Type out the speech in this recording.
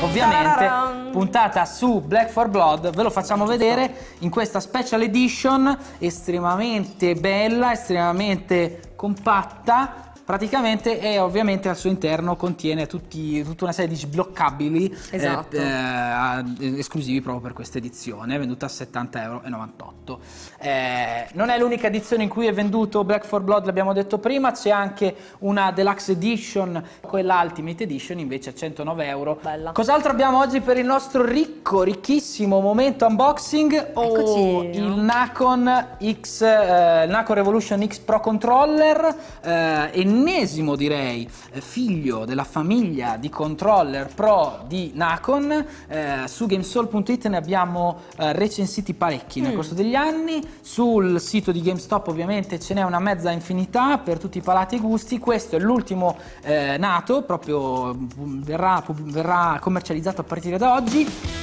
Ovviamente puntata su Black for Blood, ve lo facciamo vedere in questa special edition estremamente bella, estremamente compatta praticamente e ovviamente al suo interno contiene tutti, tutta una serie di sbloccabili eh, esatto. eh, esclusivi proprio per questa edizione, venduta a 70,98 euro. Eh, non è l'unica edizione in cui è venduto Black 4 Blood, l'abbiamo detto prima, c'è anche una Deluxe Edition, quella Ultimate Edition invece a 109 euro. Cos'altro abbiamo oggi per il nostro ricco, ricchissimo momento unboxing? Oh, il Nacon X, eh, Nacon Revolution X Pro Controller eh, l'ennesimo direi eh, figlio della famiglia di controller pro di Nacon, eh, su gamesoul.it ne abbiamo eh, recensiti parecchi nel mm. corso degli anni, sul sito di GameStop ovviamente ce n'è una mezza infinità per tutti i palati e gusti, questo è l'ultimo eh, nato, proprio mm, verrà, verrà commercializzato a partire da oggi